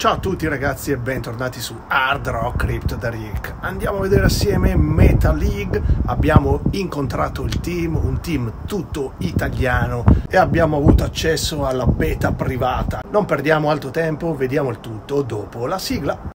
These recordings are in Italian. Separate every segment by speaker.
Speaker 1: Ciao a tutti ragazzi e bentornati su Hard Rock Crypto da Rick. Andiamo a vedere assieme Meta League. Abbiamo incontrato il team, un team tutto italiano e abbiamo avuto accesso alla beta privata. Non perdiamo altro tempo, vediamo il tutto dopo la sigla.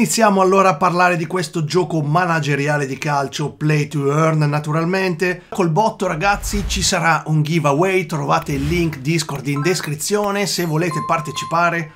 Speaker 1: Iniziamo allora a parlare di questo gioco manageriale di calcio, play to earn naturalmente. Col botto ragazzi ci sarà un giveaway, trovate il link Discord in descrizione se volete partecipare.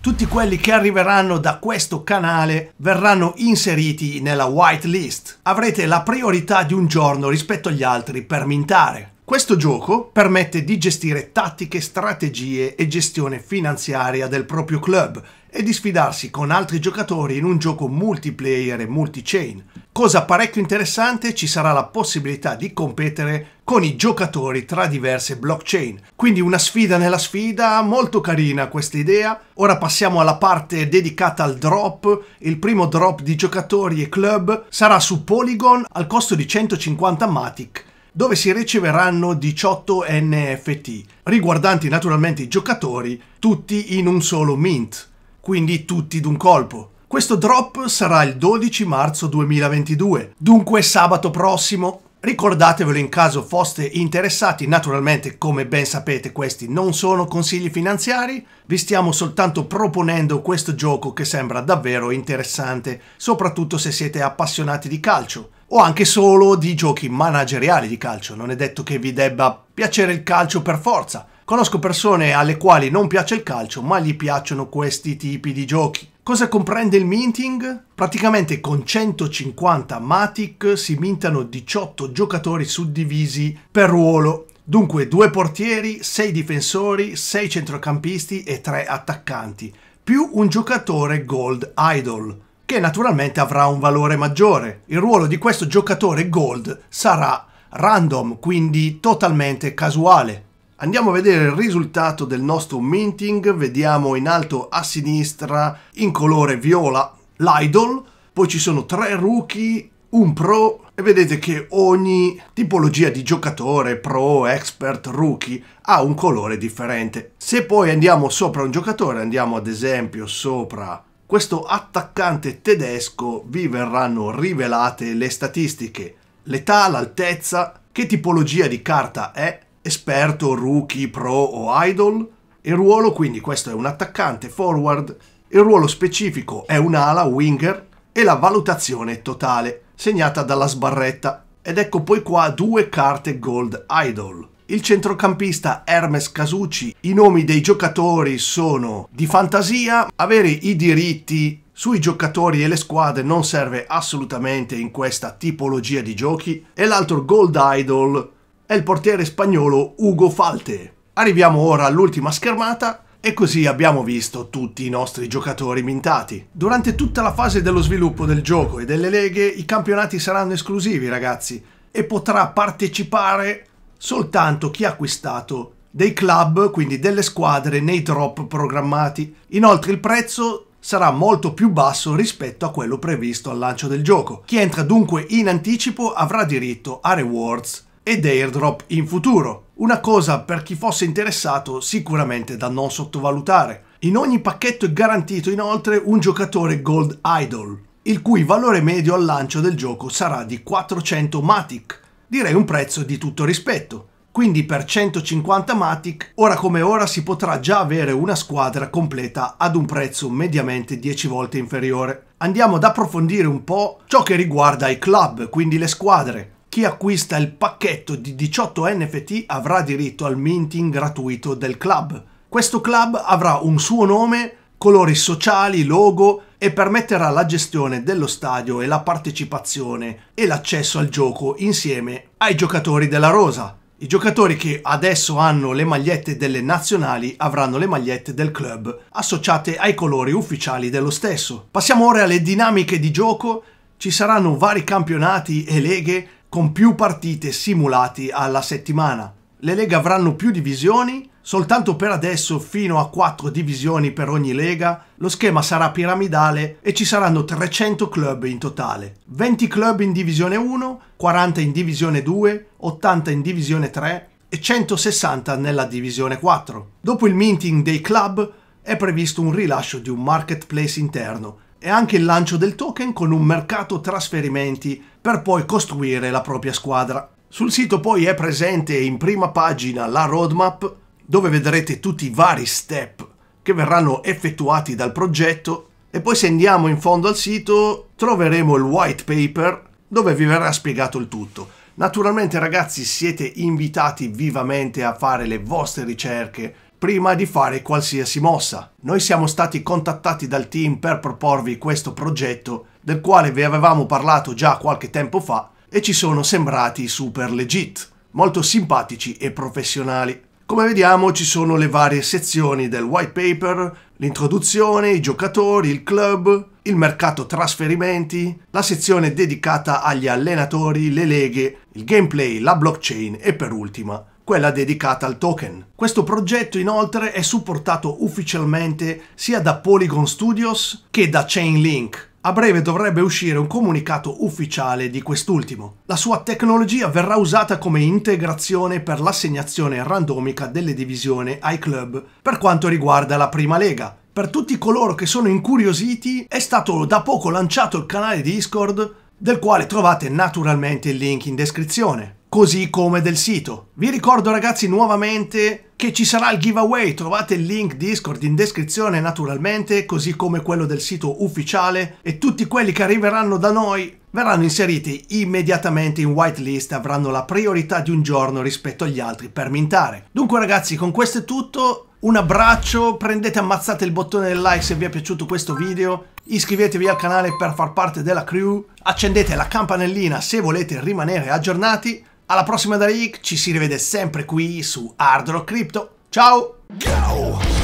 Speaker 1: Tutti quelli che arriveranno da questo canale verranno inseriti nella whitelist. Avrete la priorità di un giorno rispetto agli altri per mintare. Questo gioco permette di gestire tattiche, strategie e gestione finanziaria del proprio club e di sfidarsi con altri giocatori in un gioco multiplayer e multi-chain. Cosa parecchio interessante ci sarà la possibilità di competere con i giocatori tra diverse blockchain. Quindi una sfida nella sfida, molto carina questa idea. Ora passiamo alla parte dedicata al drop. Il primo drop di giocatori e club sarà su Polygon al costo di 150 Matic dove si riceveranno 18 NFT, riguardanti naturalmente i giocatori, tutti in un solo mint, quindi tutti d'un colpo. Questo drop sarà il 12 marzo 2022, dunque sabato prossimo. Ricordatevelo in caso foste interessati, naturalmente come ben sapete questi non sono consigli finanziari, vi stiamo soltanto proponendo questo gioco che sembra davvero interessante, soprattutto se siete appassionati di calcio o anche solo di giochi manageriali di calcio. Non è detto che vi debba piacere il calcio per forza. Conosco persone alle quali non piace il calcio, ma gli piacciono questi tipi di giochi. Cosa comprende il minting? Praticamente con 150 Matic si mintano 18 giocatori suddivisi per ruolo. Dunque due portieri, 6 difensori, 6 centrocampisti e 3 attaccanti, più un giocatore gold idol che naturalmente avrà un valore maggiore. Il ruolo di questo giocatore gold sarà random, quindi totalmente casuale. Andiamo a vedere il risultato del nostro minting, vediamo in alto a sinistra in colore viola l'idol, poi ci sono tre rookie, un pro e vedete che ogni tipologia di giocatore, pro, expert, rookie, ha un colore differente. Se poi andiamo sopra un giocatore, andiamo ad esempio sopra questo attaccante tedesco vi verranno rivelate le statistiche, l'età, l'altezza, che tipologia di carta è, esperto, rookie, pro o idol, il ruolo quindi questo è un attaccante forward, il ruolo specifico è un'ala winger e la valutazione totale segnata dalla sbarretta ed ecco poi qua due carte gold idol il centrocampista Hermes Casucci. I nomi dei giocatori sono di fantasia, avere i diritti sui giocatori e le squadre non serve assolutamente in questa tipologia di giochi e l'altro Gold Idol è il portiere spagnolo Ugo Falte. Arriviamo ora all'ultima schermata e così abbiamo visto tutti i nostri giocatori mintati. Durante tutta la fase dello sviluppo del gioco e delle leghe i campionati saranno esclusivi ragazzi e potrà partecipare soltanto chi ha acquistato dei club, quindi delle squadre nei drop programmati. Inoltre il prezzo sarà molto più basso rispetto a quello previsto al lancio del gioco. Chi entra dunque in anticipo avrà diritto a rewards ed airdrop in futuro. Una cosa per chi fosse interessato sicuramente da non sottovalutare. In ogni pacchetto è garantito inoltre un giocatore Gold Idol, il cui valore medio al lancio del gioco sarà di 400 Matic, direi un prezzo di tutto rispetto. Quindi per 150 Matic, ora come ora si potrà già avere una squadra completa ad un prezzo mediamente 10 volte inferiore. Andiamo ad approfondire un po' ciò che riguarda i club, quindi le squadre. Chi acquista il pacchetto di 18 NFT avrà diritto al minting gratuito del club. Questo club avrà un suo nome, colori sociali, logo e permetterà la gestione dello stadio e la partecipazione e l'accesso al gioco insieme ai giocatori della Rosa. I giocatori che adesso hanno le magliette delle nazionali avranno le magliette del club associate ai colori ufficiali dello stesso. Passiamo ora alle dinamiche di gioco. Ci saranno vari campionati e leghe con più partite simulati alla settimana. Le leghe avranno più divisioni Soltanto per adesso, fino a 4 divisioni per ogni lega, lo schema sarà piramidale e ci saranno 300 club in totale. 20 club in divisione 1, 40 in divisione 2, 80 in divisione 3 e 160 nella divisione 4. Dopo il minting dei club è previsto un rilascio di un marketplace interno e anche il lancio del token con un mercato trasferimenti per poi costruire la propria squadra. Sul sito poi è presente in prima pagina la roadmap dove vedrete tutti i vari step che verranno effettuati dal progetto e poi se andiamo in fondo al sito troveremo il white paper dove vi verrà spiegato il tutto. Naturalmente ragazzi siete invitati vivamente a fare le vostre ricerche prima di fare qualsiasi mossa. Noi siamo stati contattati dal team per proporvi questo progetto del quale vi avevamo parlato già qualche tempo fa e ci sono sembrati super legit, molto simpatici e professionali. Come vediamo ci sono le varie sezioni del white paper, l'introduzione, i giocatori, il club, il mercato trasferimenti, la sezione dedicata agli allenatori, le leghe, il gameplay, la blockchain e per ultima quella dedicata al token. Questo progetto inoltre è supportato ufficialmente sia da Polygon Studios che da Chainlink, a breve dovrebbe uscire un comunicato ufficiale di quest'ultimo. La sua tecnologia verrà usata come integrazione per l'assegnazione randomica delle divisioni ai club per quanto riguarda la prima lega. Per tutti coloro che sono incuriositi è stato da poco lanciato il canale Discord del quale trovate naturalmente il link in descrizione, così come del sito. Vi ricordo ragazzi nuovamente che ci sarà il giveaway. Trovate il link Discord in descrizione naturalmente, così come quello del sito ufficiale e tutti quelli che arriveranno da noi verranno inseriti immediatamente in whitelist e avranno la priorità di un giorno rispetto agli altri per mintare. Dunque ragazzi con questo è tutto, un abbraccio, prendete ammazzate il bottone del like se vi è piaciuto questo video, iscrivetevi al canale per far parte della crew, accendete la campanellina se volete rimanere aggiornati alla prossima da Rick, ci si rivede sempre qui su Hard Rock Crypto. Ciao! Go!